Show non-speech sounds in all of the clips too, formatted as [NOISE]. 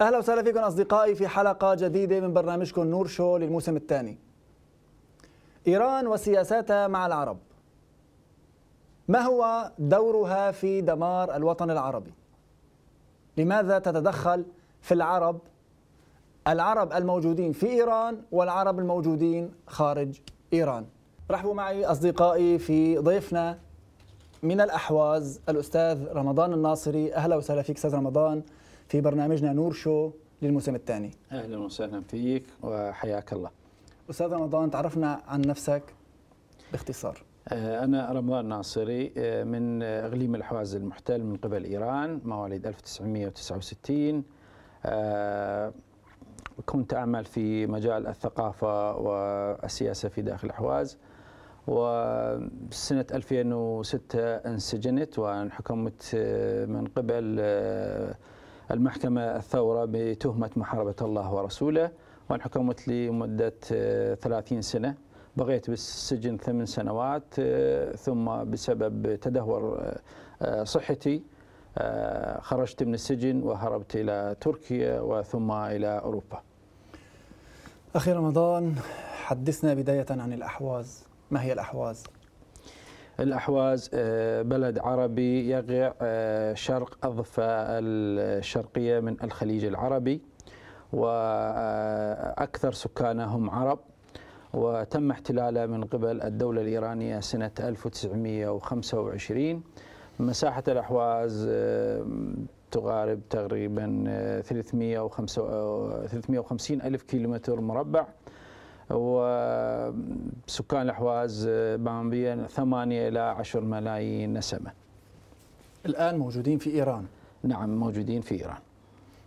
اهلا وسهلا فيكم اصدقائي في حلقه جديده من برنامجكم نور شو للموسم الثاني. ايران وسياساتها مع العرب. ما هو دورها في دمار الوطن العربي؟ لماذا تتدخل في العرب العرب الموجودين في ايران والعرب الموجودين خارج ايران؟ رحبوا معي اصدقائي في ضيفنا من الاحواز الاستاذ رمضان الناصري، اهلا وسهلا فيك استاذ رمضان. في برنامجنا نور شو للموسم الثاني اهلا وسهلا فيك وحياك الله استاذ رمضان تعرفنا عن نفسك باختصار آه، أنا رمضان ناصري آه، من إغليم الحواز المحتل من قبل إيران مواليد 1969 آه، كنت أعمل في مجال الثقافة والسياسة في داخل الحواز وسنة 2006 انسجنت وانحكمت من قبل المحكمة الثورة بتهمة محاربة الله ورسوله وانحكمت لي مدة 30 سنة بقيت بالسجن ثمان سنوات آه، ثم بسبب تدهور آه، آه، صحتي خرجت من السجن وهربت إلى تركيا وثم إلى أوروبا أخي رمضان حدثنا بداية عن الأحواز ما هي الأحواز؟ الأحواز آه، بلد عربي يقع آه، شرق الضفة الشرقية من الخليج العربي وأكثر آه، سكانه هم عرب وتم احتلاله من قبل الدولة الإيرانية سنة 1925 مساحة الأحواز تقارب تقريبا 350 ألف كيلومتر مربع وسكان الأحواز آه، بين 8 إلى 10 ملايين نسمة الآن موجودين في إيران نعم موجودين في إيران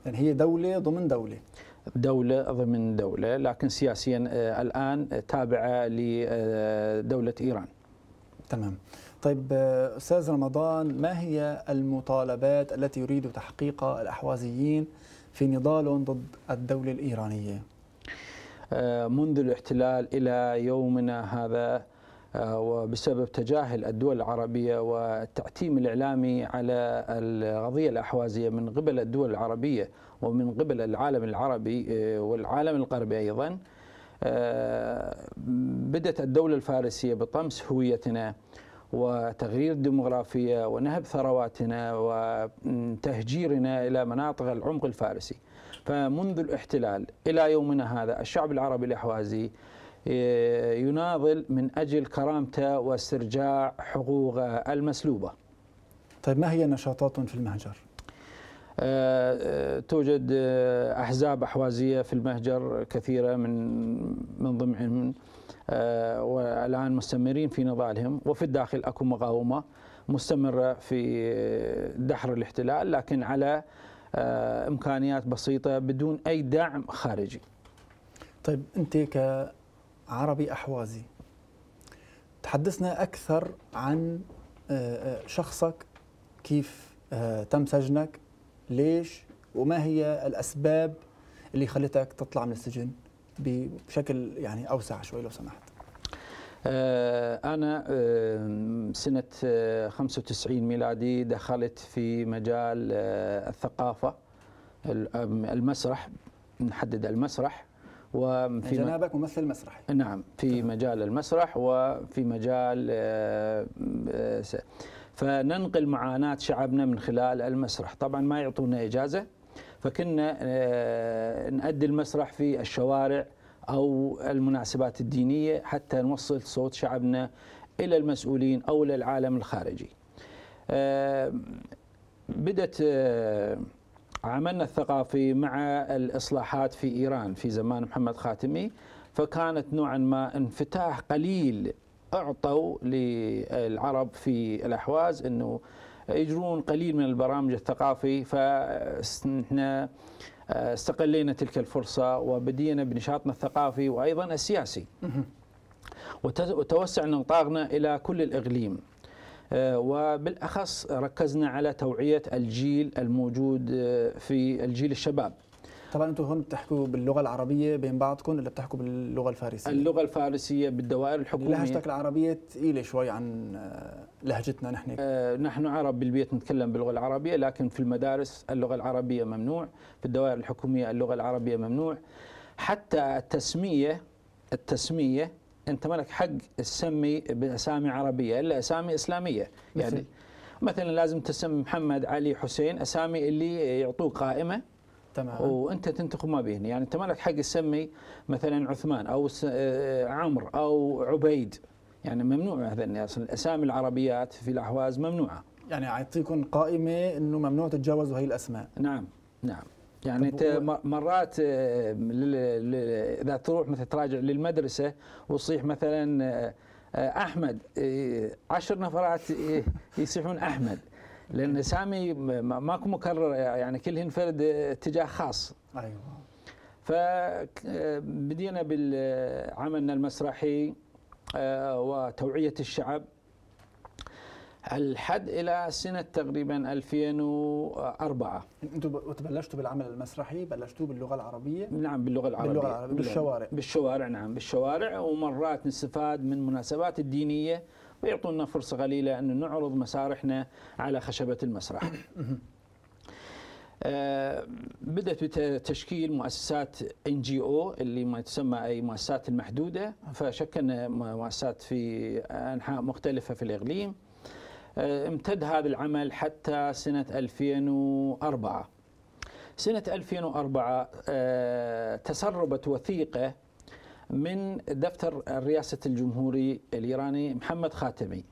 يعني هي دولة ضمن دولة دولة ضمن دولة لكن سياسيا آه، الآن آه، تابعة لدولة إيران تمام طيب أستاذ رمضان ما هي المطالبات التي يريد تحقيقها الأحوازيين في نضال ضد الدولة الإيرانية؟ آه، منذ الاحتلال الى يومنا هذا آه، وبسبب تجاهل الدول العربيه والتعتيم الاعلامي على القضيه الاحوازيه من قبل الدول العربيه ومن قبل العالم العربي آه، والعالم الغربي ايضا بدات الدوله الفارسيه بطمس هويتنا وتغيير الديموغرافيه ونهب ثرواتنا وتهجيرنا الى مناطق العمق الفارسي. فمنذ الاحتلال إلى يومنا هذا الشعب العربي الأحوازي آه، يناضل من أجل كرامته واسترجاع حقوقه المسلوبة طيب ما هي نشاطات في المهجر؟ آه، آه، توجد أحزاب أحوازية في المهجر كثيرة من من ضمنهم والآن مستمرين في نضالهم وفي الداخل أكو مقاومة مستمرة في دحر الاحتلال لكن على آه، امكانيات بسيطه بدون اي دعم خارجي. طيب انت كعربي احوازي تحدثنا اكثر عن آه، آه، شخصك كيف تم سجنك ليش وما هي الاسباب اللي خلتك تطلع من السجن بشكل يعني اوسع شوي لو سمحت. آه، أنا آه، سنة 95 آه، ميلادي دخلت في مجال الثقافة المسرح نحدد المسرح وفي جنابك ممثل مسرح نعم في مجال المسرح وفي مجال فننقل معاناة شعبنا من خلال المسرح طبعا ما يعطونا إجازة فكنا نأدي المسرح في الشوارع أو المناسبات الدينية حتى نوصل صوت شعبنا إلى المسؤولين أو إلى العالم الخارجي آه، بدأت آه، عملنا الثقافي مع الإصلاحات في إيران في زمان محمد خاتمي فكانت نوعا ما انفتاح قليل أعطوا للعرب في الأحواز أنه يجرون قليل من البرامج الثقافي فنحن آه، استقلينا تلك الفرصة وبدينا بنشاطنا الثقافي وأيضا السياسي وتوسعنا نطاقنا إلى كل الإقليم آه، وبالأخص ركزنا على توعية الجيل الموجود آه، في الجيل الشباب طبعا انتم هون بتحكوا باللغه العربيه بين بعضكم ولا بتحكوا باللغه الفارسيه؟ اللغه الفارسيه بالدوائر الحكوميه لهجتك العربيه ثقيله شوي عن آه، لهجتنا نحن آه نحن عرب بالبيت نتكلم باللغه العربيه لكن في المدارس اللغه العربيه ممنوع، في الدوائر الحكوميه اللغه العربيه ممنوع حتى التسميه التسميه انت مالك حق تسمي باسامي عربيه الا اسامي اسلاميه يعني مثلا لازم تسمي محمد علي حسين اسامي اللي يعطوه قائمه تمام وانت تنتخب ما بين يعني انت مالك حق تسمي مثلا عثمان او آه، عمرو او عبيد يعني ممنوع مثلا اصلا الاسامي العربيات في الاحواز ممنوعه يعني اعطيكم قائمه انه ممنوع تتجاوزوا هي الاسماء نعم نعم يعني انت مرات آه، اذا تروح مثلا تراجع للمدرسه وتصيح مثلا آه، احمد عشر نفرات يصيحون احمد لان سامي ماكو مكرر يعني كلهن فرد اتجاه خاص ايوه فبدينا بالعملنا المسرحي آه، وتوعيه الشعب الحد الى سنه تقريبا 2004 انتم بلشتوا بالعمل المسرحي بلشتوا باللغه العربيه نعم باللغه العربيه باللغه العربيه بالشوارع بالشوارع نعم بالشوارع ومرات نستفاد من مناسبات الدينيه بيعطونا فرصة قليلة أن نعرض مسارحنا على خشبة المسرح آه، بدأت بتشكيل مؤسسات ان جي او اللي ما تسمى اي مؤسسات المحدوده فشكلنا مؤسسات في انحاء مختلفه في الاقليم آه، امتد هذا العمل حتى سنه 2004 سنه 2004 آه، تسربت وثيقه من دفتر الرئاسة الجمهوري الإيراني محمد خاتمي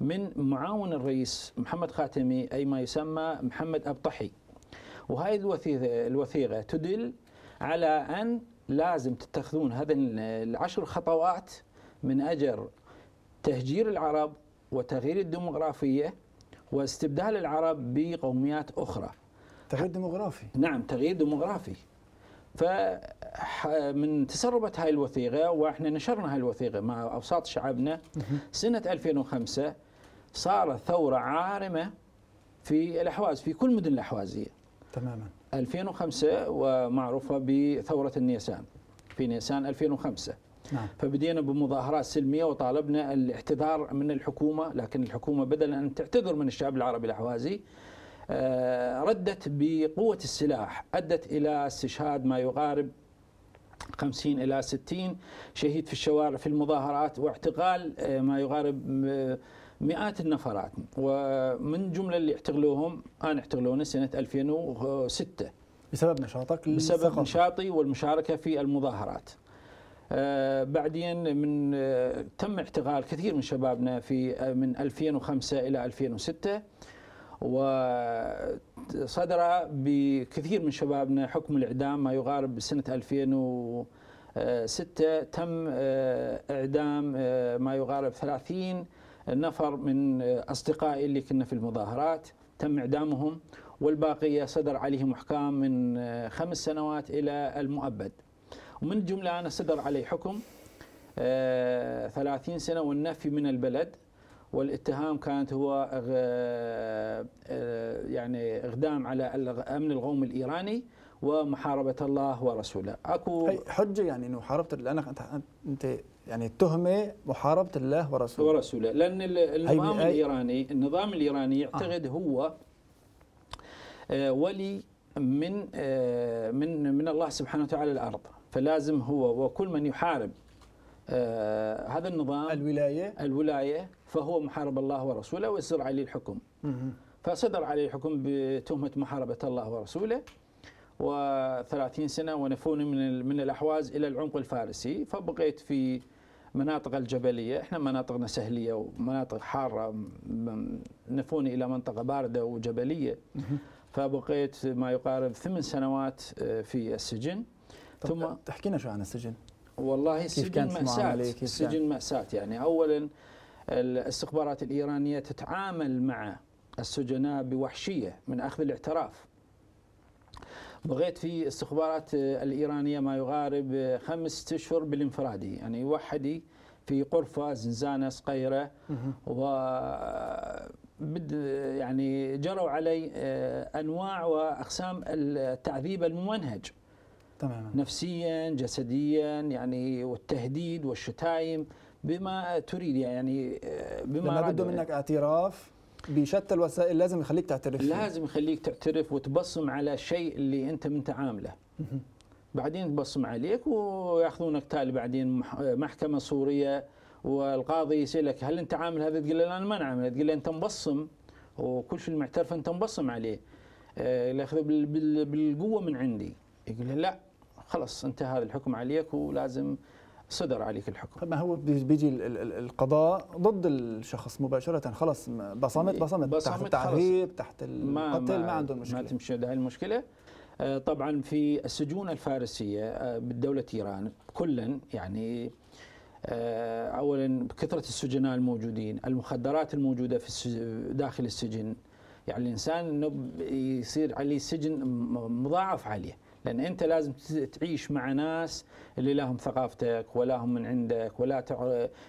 من معاون الرئيس محمد خاتمي أي ما يسمى محمد أبطحي وهذه الوثيقة, الوثيقة تدل على أن لازم تتخذون هذه العشر خطوات من أجل تهجير العرب وتغيير الديموغرافية واستبدال العرب بقوميات أخرى تغيير ديموغرافي نعم تغيير ديموغرافي فمن تسربت هاي الوثيقة وإحنا نشرنا هاي الوثيقة مع أوساط شعبنا سنة 2005 صارت ثورة عارمة في الأحواز في كل مدن الأحوازية تماما 2005 ومعروفة بثورة النيسان في نيسان 2005 نعم. فبدينا بمظاهرات سلميه وطالبنا الاعتذار من الحكومه لكن الحكومه بدل ان تعتذر من الشعب العربي الاحوازي آه، ردت بقوة السلاح أدت إلى استشهاد ما يقارب 50 إلى 60 شهيد في الشوارع في المظاهرات واعتقال آه، ما يقارب آه، مئات النفرات ومن جملة اللي اعتقلوهم أنا اعتقلوني سنة 2006 بسبب نشاطك بسبب نشاطي والمشاركة في المظاهرات آه بعدين من آه تم اعتقال كثير من شبابنا في آه من 2005 إلى 2006 وصدر بكثير من شبابنا حكم الإعدام ما يقارب سنة 2006 تم آه، إعدام آه، ما يقارب 30 نفر من أصدقائي اللي كنا في المظاهرات تم إعدامهم والباقية صدر عليهم أحكام من آه، خمس سنوات إلى المؤبد ومن جملة أنا صدر علي حكم 30 سنة والنفي من البلد والاتهام كانت هو يعني اقدام على الامن القومي الايراني ومحاربه الله ورسوله اكو حجه يعني انه محاربه لانك انت انت يعني التهمه محاربه الله ورسوله ورسوله لان النظام أي... الايراني النظام الايراني آه. يعتقد آه. هو ولي من آه، من من الله سبحانه وتعالى الارض فلازم هو وكل من يحارب آه هذا النظام الولايه الولايه فهو محارب الله ورسوله ويصدر عليه الحكم فصدر عليه الحكم بتهمه محاربه الله ورسوله و30 سنه ونفوني من من الاحواز الى العمق الفارسي فبقيت في مناطق الجبليه احنا مناطقنا سهليه ومناطق حاره نفوني الى منطقه بارده وجبليه فبقيت ما يقارب ثمان سنوات آه، في السجن ثم تحكينا شو عن السجن والله السجن مأساة السجن مأساة يعني أولا الاستخبارات الإيرانية تتعامل مع السجناء بوحشية من أخذ الاعتراف بغيت في استخبارات الإيرانية ما يقارب خمس أشهر بالانفرادي يعني وحدي في قرفة زنزانة صغيرة و يعني جروا علي آه، أنواع وأقسام التعذيب الممنهج تماما نفسيا جسديا يعني والتهديد والشتايم بما تريد يعني آه، بما لما بده منك اعتراف بشتى الوسائل لازم يخليك تعترف لازم يخليك تعترف وتبصم على الشيء اللي انت من تعامله بعدين تبصم عليك وياخذونك تالي بعدين آه، محكمه سوريه والقاضي يسالك هل انت عامل هذا تقول له انا ما نعمل تقول له انت مبصم وكل شيء المعترف انت مبصم عليه آه، ياخذ بالقوه من عندي يقول له لا خلص انتهى الحكم عليك ولازم صدر عليك الحكم ما هو بيجي القضاء ضد الشخص مباشره خلص بصمت بصمت, إيه، بصمت تحت التعذيب تحت القتل ما, ما عندهم مشكله ما تمشي هاي المشكله آه، طبعا في السجون الفارسيه آه، بدوله ايران كلا يعني آه، اولا بكثره السجناء الموجودين المخدرات الموجوده في داخل السجن يعني الانسان يصير عليه سجن مضاعف عليه لان يعني انت لازم تعيش مع ناس اللي لهم ثقافتك ولا هم من عندك ولا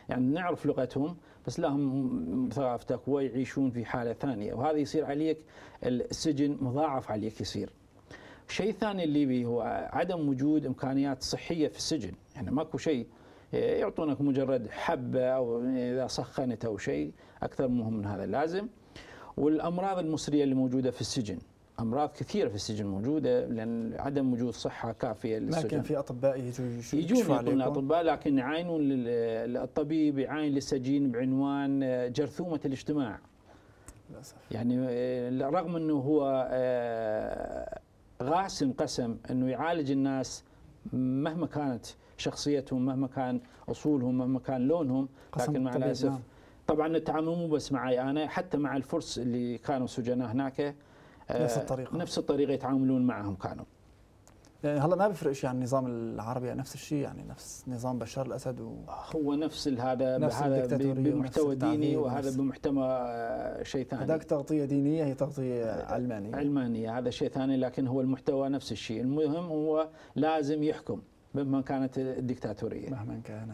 يعني نعرف لغتهم بس لهم ثقافتك ويعيشون في حاله ثانيه وهذا يصير عليك السجن مضاعف عليك يصير. الشيء الثاني الليبي هو عدم وجود امكانيات صحيه في السجن، يعني ماكو شيء إيه، يعطونك مجرد حبه او اذا سخنت او شيء اكثر مهم من هذا لازم. والامراض المصريه اللي موجوده في السجن امراض كثيره في السجن موجوده لان عدم وجود صحه كافيه للسجن لكن في اطباء يجوا يجون اطباء لكن يعاينون الطبيب يعاين للسجين بعنوان آه، جرثومه الاجتماع للاسف يعني آه، رغم انه هو آه، غاسم قسم انه يعالج الناس مهما كانت شخصيتهم مهما كان اصولهم مهما كان لونهم لكن مع الاسف نعم. طبعا التعامل مو بس معي انا حتى مع الفرس اللي كانوا سجناء هناك نفس آه، الطريقه نفس الطريقه يتعاملون معهم كانوا يعني هلا ما بيفرق شيء عن النظام العربي يعني نفس الشيء يعني نفس نظام بشار الاسد و... هو نفس هذا نفس هذا بمحتوى ديني وهذا بمحتوى آه، شيء ثاني هذاك تغطيه دينيه هي تغطيه علمانيه علمانيه هذا شيء ثاني لكن هو المحتوى نفس الشيء المهم هو لازم يحكم مهما كانت الدكتاتوريه مهما كانت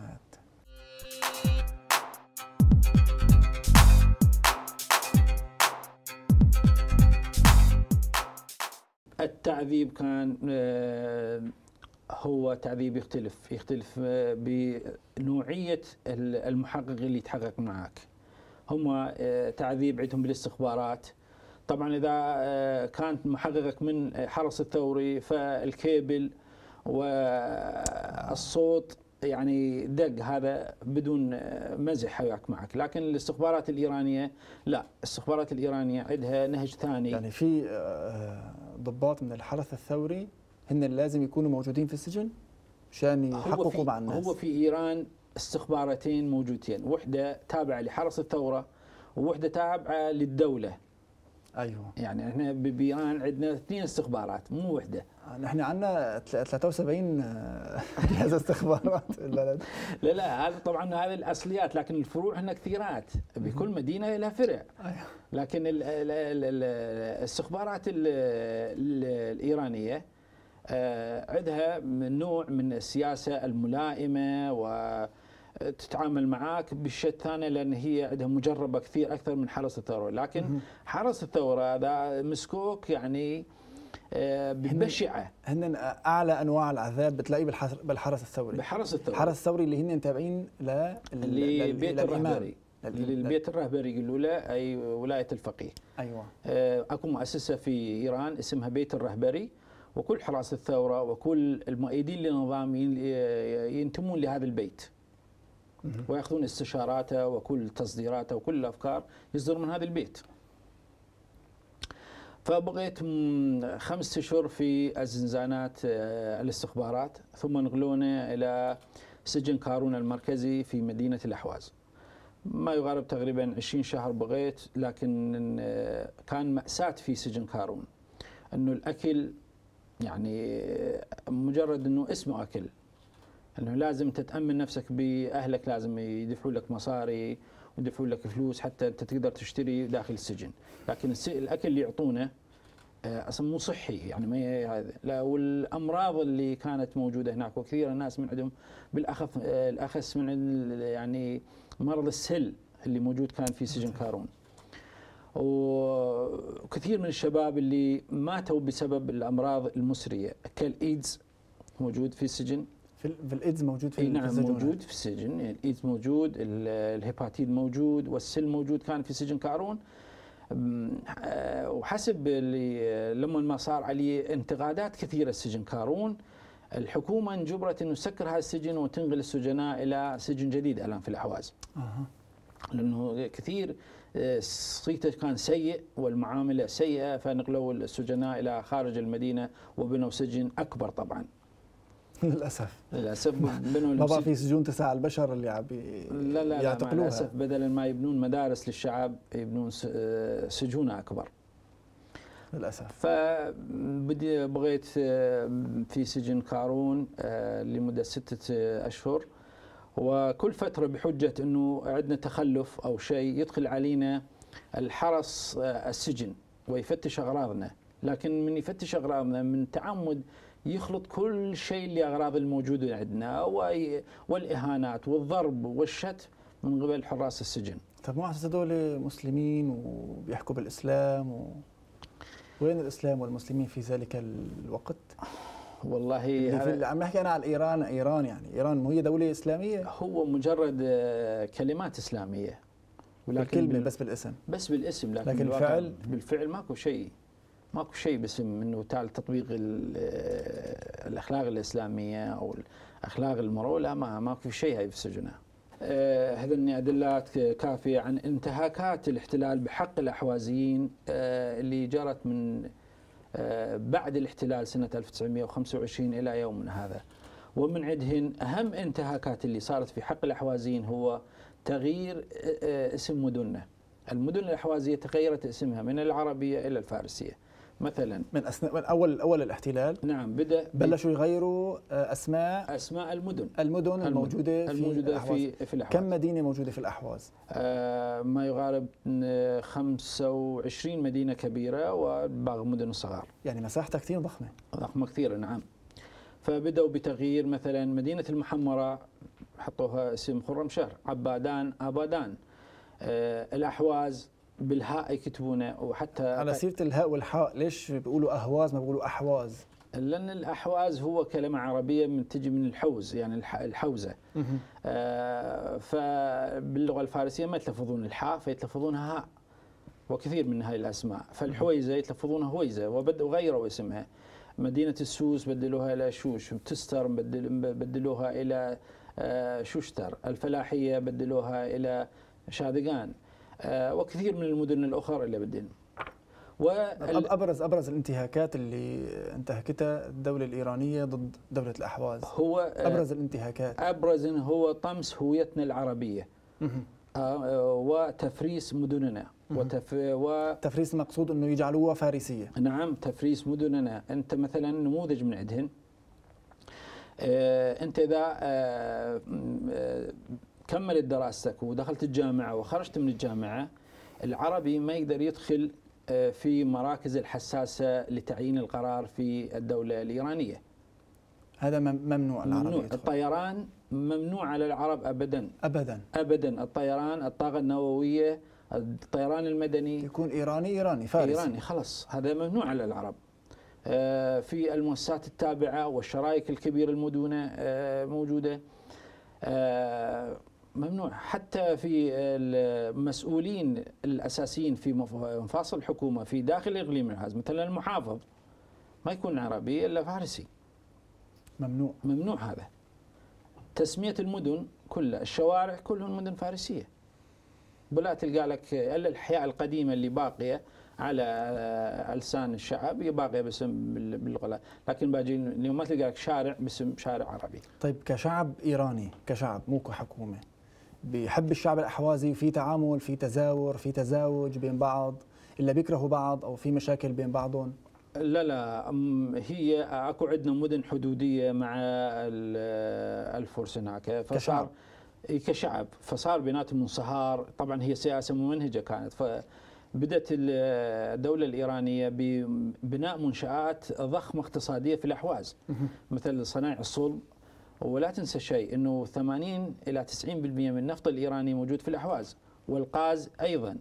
التعذيب كان آه، هو تعذيب يختلف يختلف آه، بنوعية المحقق اللي يتحقق معك هم آه، تعذيب عندهم بالاستخبارات طبعا إذا كانت محققك من حرس الثوري فالكيبل والصوت يعني دق هذا بدون مزح حياك معك لكن الاستخبارات الإيرانية لا الاستخبارات الإيرانية عندها نهج ثاني يعني في ضباط من الحرس الثوري هن لازم يكونوا موجودين في السجن مشان يحققوا مع الناس هو في ايران استخباراتين موجودتين وحده تابعه لحرس الثوره ووحده تابعه للدوله ايوه يعني احنا بايران يعني عندنا اثنين استخبارات مو وحده آه، نحن عندنا 73 آه، [LAUGHS] جهاز استخبارات لا لا لا هذا طبعا هذه الاصليات لكن الفروع هنا كثيرات بكل مدينه لها فرع أيوه. لكن الاستخبارات الايرانيه آه، عندها نوع من السياسه الملائمه و تتعامل معاك بالشيء الثاني لان هي عندها مجربه كثير اكثر من حرس الثوره لكن حرس الثوره هذا مسكوك يعني بشعه آه، هن اعلى انواع العذاب بتلاقيه بالحرس الثوري بحرس الثوري الحرس الثوري اللي هن تابعين ل لبيت الرهبري للبيت الرهبري يقولوا له اي ولايه الفقيه ايوه آه، اكو مؤسسه في ايران اسمها بيت الرهبري وكل حراس الثوره وكل المؤيدين للنظام آه، ينتمون لهذا البيت ويأخذون استشاراته وكل تصديراته وكل الأفكار يصدر من هذا البيت فبقيت خمس أشهر في الزنزانات آه، الاستخبارات ثم نقلونا إلى سجن كارون المركزي في مدينة الأحواز ما يقارب تقريبا 20 شهر بقيت لكن آه، كان مأساة في سجن كارون أنه الأكل يعني آه، مجرد أنه اسمه أكل انه لازم تتامن نفسك باهلك لازم يدفعوا لك مصاري ويدفعوا لك فلوس حتى انت تقدر تشتري داخل السجن لكن الاكل اللي يعطونه آه، اصلا مو صحي يعني ما هذا والامراض اللي كانت موجوده هناك وكثير الناس من عندهم بالاخص آه، الاخص من يعني مرض السل اللي موجود كان في سجن نعم. كارون وكثير من الشباب اللي ماتوا بسبب الامراض المسريه كالايدز موجود في السجن في الايدز موجود في, نعم السجن موجود في السجن الايدز موجود الهيباتيد موجود والسل موجود كان في سجن كارون آه، وحسب اللي آه، لما ما صار عليه انتقادات كثيره السجن كارون الحكومه انجبرت انه تسكر هذا السجن وتنقل السجناء الى سجن جديد الان في الاحواز. أه. لانه كثير آه، صيته كان سيء والمعامله سيئه فنقلوا السجناء الى خارج المدينه وبنوا سجن اكبر طبعا. للاسف للاسف بنوا طبعا في سجون تسع البشر اللي عم لا لا يعتقلوها للاسف بدل ما يبنون مدارس للشعب يبنون آه، سجون اكبر للاسف فبدي بغيت آه، في سجن كارون آه، لمده سته اشهر وكل فتره بحجه انه عندنا تخلف او شيء يدخل علينا الحرس السجن ويفتش اغراضنا لكن من يفتش اغراضنا من تعمد يخلط كل شيء لأغراض الموجودة عندنا والإهانات والضرب والشتم من قبل حراس السجن طب ما هذول مسلمين وبيحكوا بالإسلام و... وين الإسلام والمسلمين في ذلك الوقت؟ والله عم نحكي انا على ايران ايران يعني ايران مو هي دوله اسلاميه هو مجرد آه، كلمات اسلاميه ولكن بالكلمه بس بالاسم بس بالاسم لكن, لكن بالفعل بالفعل ماكو شيء ماكو شيء باسم انه تال تطبيق آه، الاخلاق الاسلاميه او الاخلاق المروله ما ماكو شيء هاي في أه هذن ادلات كافيه عن انتهاكات الاحتلال بحق الاحوازيين آه، اللي جرت من آه، بعد الاحتلال سنه 1925 الى يومنا هذا. ومن عندهن اهم انتهاكات اللي صارت في حق الاحوازيين هو تغيير اسم مدننا. المدن الاحوازيه تغيرت اسمها من العربيه الى الفارسيه. مثلا من اثناء من اول اول الاحتلال نعم بدا بلشوا يغيروا آه، اسماء اسماء المدن المدن الموجوده, الموجودة في في, الأحواز. في, الاحواز كم مدينه موجوده في الاحواز؟ آه ما يقارب 25 مدينه كبيره وبعض المدن الصغار يعني مساحتها كثير ضخمه ضخمه كثير نعم فبداوا بتغيير مثلا مدينه المحمره حطوها اسم خرمشهر عبادان ابادان آه الاحواز بالهاء يكتبونه وحتى على سيره الهاء والحاء ليش بيقولوا اهواز ما بيقولوا احواز؟ لان الاحواز هو كلمه عربيه من تجي من الحوز يعني الحوزه آه فباللغه الفارسيه ما يتلفظون الحاء فيتلفظونها هاء وكثير من هذه الاسماء فالحويزه يتلفظونها هويزه وبدأوا غيروا اسمها مدينه السوس بدلوها الى شوش تستر بدلوها الى آه، شوشتر الفلاحيه بدلوها الى شاذقان آه، وكثير من المدن الاخرى اللي بدنا ابرز ابرز الانتهاكات اللي انتهكتها الدوله الايرانيه ضد دوله الاحواز هو آه، ابرز الانتهاكات ابرز هو طمس هويتنا العربيه آه، وتفريس مدننا وتف... و... تفريس مقصود انه يجعلوها فارسيه نعم تفريس مدننا انت مثلا نموذج من عندهن انت اذا كملت دراستك ودخلت الجامعه وخرجت من الجامعه العربي ما يقدر يدخل آه، في مراكز الحساسه لتعيين القرار في الدوله الايرانيه. هذا ممنوع ممنوع يدخل. الطيران ممنوع على العرب ابدا ابدا ابدا الطيران الطاقه النوويه الطيران المدني يكون ايراني ايراني فارس ايراني خلاص هذا ممنوع على العرب آه، في المؤسسات التابعه والشرايك الكبيره المدونه آه، موجوده ممنوع حتى في المسؤولين الاساسيين في مفاصل الحكومه في داخل اقليم الحاز مثلا المحافظ ما يكون عربي الا فارسي ممنوع ممنوع هذا تسميه المدن كلها الشوارع كلهم مدن فارسيه بلا تلقى لك الا الاحياء القديمه اللي باقيه على لسان الشعب باقيه باسم باللغه لكن باجي اليوم ما تلقى لك شارع باسم شارع عربي طيب كشعب ايراني كشعب مو كحكومه بحب الشعب الاحوازي في تعامل في تزاور في تزاوج بين بعض الا بيكرهوا بعض او في مشاكل بين بعضهم لا لا هي اكو عندنا مدن حدوديه مع الفرس هناك كشعب كشعب فصار بيناتهم انصهار طبعا هي سياسه ممنهجه كانت فبدات الدوله الايرانيه ببناء منشات ضخمه اقتصاديه في الاحواز مثل صنايع الصلب ولا تنسى شيء انه 80 الى 90% من النفط الايراني موجود في الاحواز والقاز ايضا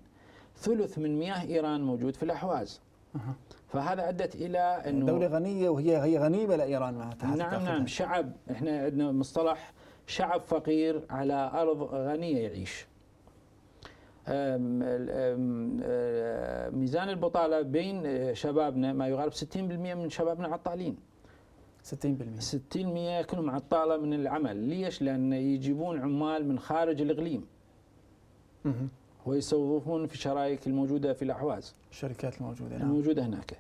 ثلث من مياه ايران موجود في الاحواز فهذا ادت الى انه دوله غنيه وهي هي غنيمه لايران نعم نعم شعب احنا عندنا مصطلح شعب فقير على ارض غنيه يعيش أه، ميزان البطاله بين شبابنا ما يقارب 60% من شبابنا عطالين 60% 60% يكونوا معطله من العمل، ليش؟ لان يجيبون عمال من خارج الاقليم. اها ويستوظفون في الشرائك الموجوده في الاحواز. الشركات الموجوده نعم. الموجوده هناك.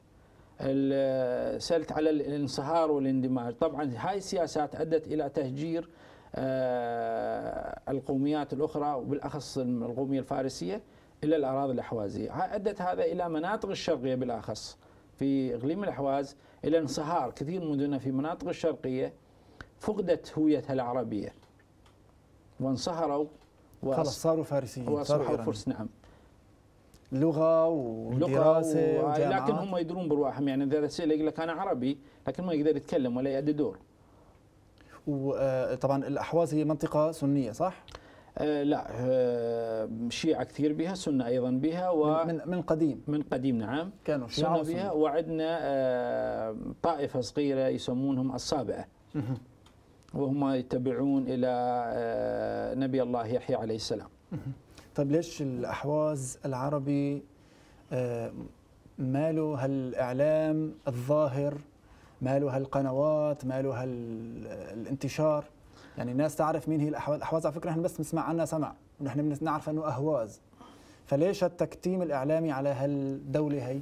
سالت على الانصهار والاندماج، طبعا هاي السياسات ادت الى تهجير آه، القوميات الاخرى وبالاخص القوميه الفارسيه الى الاراضي الاحوازيه، ادت هذا الى مناطق الشرقيه بالاخص. في إقليم الأحواز إلى انصهار كثير من مدننا في المناطق الشرقية فقدت هويتها العربية وانصهروا خلاص صاروا فارسيين وأصبحوا صاروا فرس نعم لغه ودراسه و... لكن هم يدرون برواحهم يعني اذا تساله يقول لك انا عربي لكن ما يقدر يتكلم ولا يؤدي دور. وطبعا آه، الاحواز هي منطقه سنيه صح؟ آه، لا آه، شيعة كثير بها سنة أيضا بها و من, من قديم من قديم نعم كانوا شيعة سنة بها وعندنا آه، طائفة صغيرة يسمونهم الصابعة وهم يتبعون إلى نبي الله يحيى عليه السلام طيب ليش الأحواز العربي ماله هالإعلام الظاهر ماله هالقنوات ماله هالانتشار يعني الناس تعرف مين هي الاحواز الاحواز على فكره نحن بس بنسمع عنها سمع ونحن بنعرف انه اهواز فليش هالتكتيم الاعلامي على هالدوله هي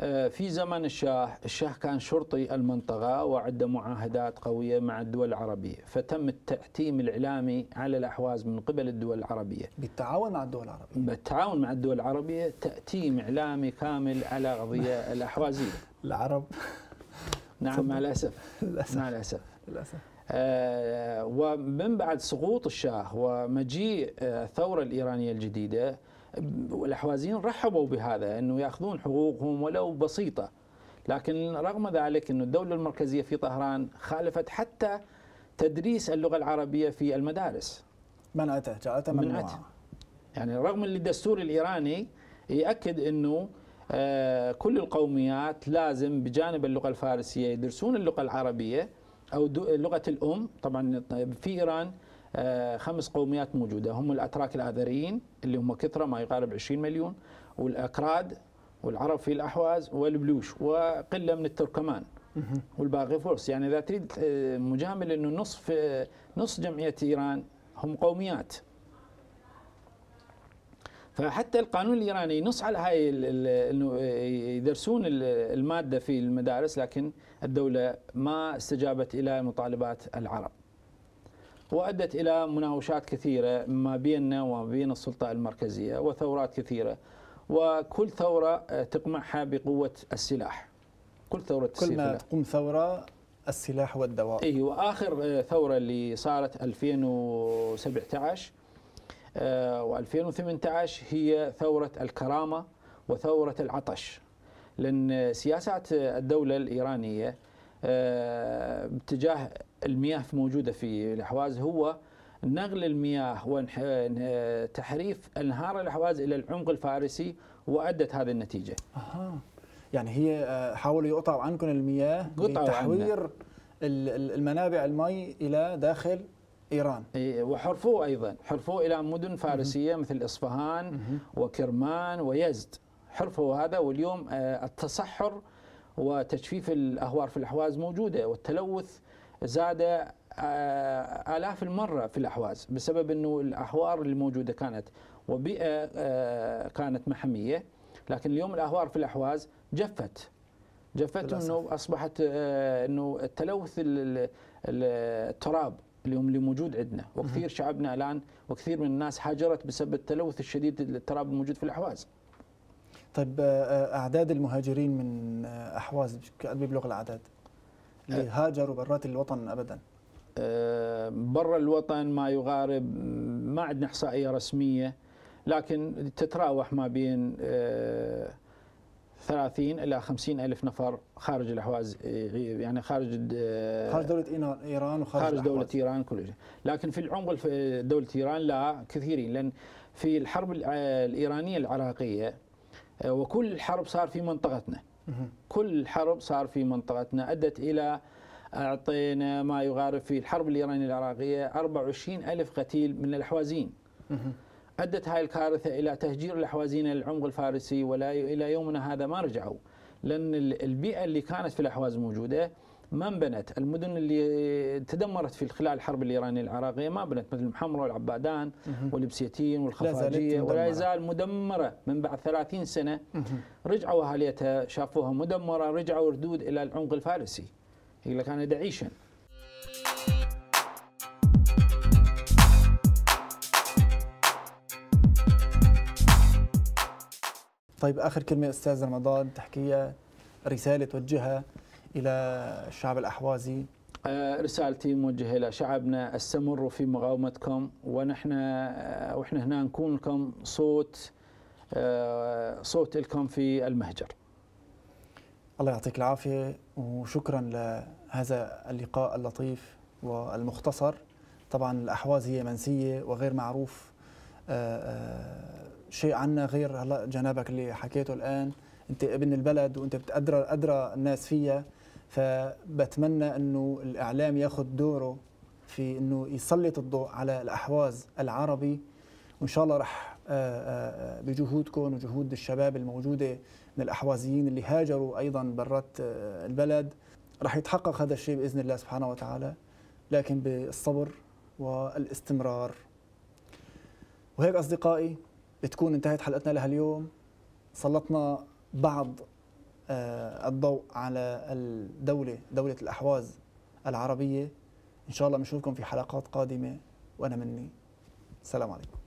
آه، في زمن الشاه الشاه كان شرطي المنطقة وعنده معاهدات قوية مع الدول العربية فتم التأتيم الإعلامي على الأحواز من قبل الدول العربية بالتعاون مع الدول العربية بالتعاون مع الدول العربية تأتيم إعلامي كامل على قضية [LAUGHS] الأحوازية العرب نعم مع الأسف [LAUGHS] مع الأسف, مع الأسف. آه، ومن بعد سقوط الشاه ومجيء آه، الثورة الإيرانية الجديدة الأحوازيين رحبوا بهذا أنه يأخذون حقوقهم ولو بسيطة لكن رغم ذلك أن الدولة المركزية في طهران خالفت حتى تدريس اللغة العربية في المدارس منعته جعلته ممنوعة منعته يعني رغم الدستور الإيراني يأكد أنه آه، كل القوميات لازم بجانب اللغة الفارسية يدرسون اللغة العربية او لغه الام طبعا طيب، في ايران آه، خمس قوميات موجوده هم الاتراك الاذريين اللي هم كثره ما يقارب 20 مليون والاكراد والعرب في الاحواز والبلوش وقله من التركمان والباقي فرس يعني اذا تريد آه، مجامل انه نصف آه، نص جمعيه ايران هم قوميات فحتى القانون الايراني ينص على هاي انه يدرسون الماده في المدارس لكن الدوله ما استجابت الى مطالبات العرب. وادت الى مناوشات كثيره ما بيننا وما بين السلطه المركزيه وثورات كثيره وكل ثوره تقمعها بقوه السلاح. كل ثوره كل ما تقوم ثوره السلاح والدواء. اي واخر آه، ثوره اللي صارت 2017 آه، و2018 هي ثورة الكرامة وثورة العطش لأن سياسات الدولة الإيرانية آه، باتجاه المياه موجودة في الأحواز هو نقل المياه وتحريف آه، أنهار الأحواز إلى العمق الفارسي وأدت هذه النتيجة أها. يعني هي حاولوا يقطعوا عنكم المياه لتحوير المنابع المي إلى داخل إيران وحرفوه أيضا حرفوه إلى مدن فارسية مثل إصفهان وكرمان ويزد حرفوا هذا واليوم آه، التصحر وتجفيف الأهوار في الأحواز موجودة والتلوث زاد آه، آلاف المرة في الأحواز بسبب أنه الأحوار الموجودة كانت وبيئة آه، كانت محمية لكن اليوم الأهوار في الأحواز جفت جفت انه اصبحت انه التلوث التراب اليوم اللي موجود عندنا وكثير شعبنا الان وكثير من الناس هاجرت بسبب التلوث الشديد التراب الموجود في الاحواز طيب آه، آه، اعداد المهاجرين من آه، احواز بيبلغ الاعداد اللي هاجروا برات الوطن ابدا برا الوطن ما يغارب ما عندنا احصائيه رسميه لكن تتراوح ما بين 30 الى 50 الف نفر خارج الاحواز إيه، يعني خارج خارج دوله ايران وخارج خارج دوله ايران كل شيء لكن في العمق في دوله ايران لا كثيرين لان في الحرب الايرانيه العراقيه آه، وكل حرب صار في منطقتنا كل حرب صار في منطقتنا ادت الى اعطينا ما يقارب في الحرب الايرانيه العراقيه 24 الف قتيل من الاحوازيين أدت هاي الكارثة إلى تهجير إلى للعمق الفارسي ولا إلى يومنا هذا ما رجعوا لأن البيئة اللي كانت في الأحواز موجودة ما انبنت المدن اللي تدمرت في خلال الحرب الإيرانية العراقية ما بنت مثل محمرة والعبادان والبسيتين والخفاجية ولا يزال مدمرة من بعد 30 سنة رجعوا أهاليتها شافوها مدمرة رجعوا ردود إلى العمق الفارسي لك أنا دعيشا طيب اخر كلمه استاذ رمضان تحكيها رساله توجهها الى الشعب الاحوازي آه، رسالتي موجهه الى شعبنا استمروا في مقاومتكم ونحن آه، ونحن هنا نكون لكم صوت آه، صوت لكم في المهجر. الله يعطيك العافيه وشكرا لهذا اللقاء اللطيف والمختصر طبعا الاحواز هي منسيه وغير معروف شيء عنا غير هلا جنابك اللي حكيته الان انت ابن البلد وانت بتقدر ادرى الناس فيها فبتمنى انه الاعلام ياخذ دوره في انه يسلط الضوء على الاحواز العربي وان شاء الله رح آه، آه، آه، بجهودكم وجهود الشباب الموجوده من الاحوازيين اللي هاجروا ايضا برات البلد رح يتحقق هذا الشيء باذن الله سبحانه وتعالى لكن بالصبر والاستمرار وهيك اصدقائي بتكون انتهت حلقتنا لهاليوم سلطنا بعض آه، الضوء على الدولة دولة الأحواز العربية إن شاء الله بنشوفكم في حلقات قادمة وأنا مني السلام عليكم